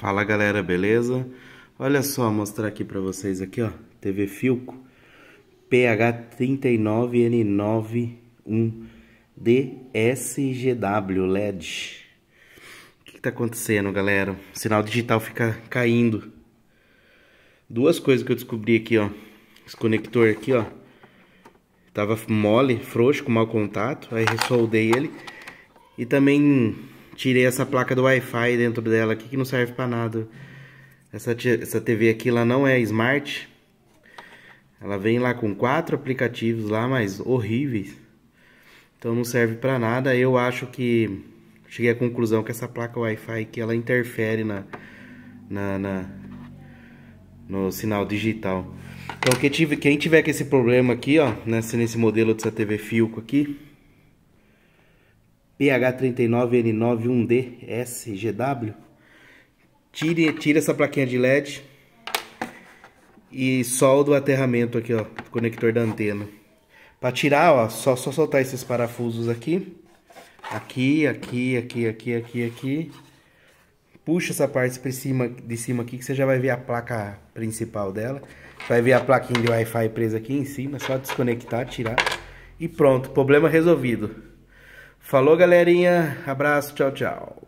Fala galera, beleza? Olha só, mostrar aqui para vocês aqui, ó, TV Filco PH39N91DSGW LED. O que, que tá acontecendo, galera? O sinal digital fica caindo. Duas coisas que eu descobri aqui, ó. Esse conector aqui, ó. Tava mole, frouxo, com mau contato. Aí ressoldei ele. E também Tirei essa placa do Wi-Fi dentro dela aqui que não serve para nada. Essa, essa TV aqui ela não é smart. Ela vem lá com quatro aplicativos lá, mas horríveis. Então não serve para nada. Eu acho que cheguei à conclusão que essa placa Wi-Fi que ela interfere na, na, na, no sinal digital. Então quem tiver, quem tiver com esse problema aqui, ó, nesse, nesse modelo dessa TV Filco aqui, PH39N91D SGW. Tire, tire essa plaquinha de LED e solda o aterramento aqui, ó, do conector da antena. Para tirar, ó, só, só soltar esses parafusos aqui. Aqui, aqui, aqui, aqui, aqui, aqui. Puxa essa parte de cima, de cima aqui que você já vai ver a placa principal dela. Vai ver a plaquinha de Wi-Fi presa aqui em cima, só desconectar, tirar. E pronto, problema resolvido. Falou, galerinha. Abraço, tchau, tchau.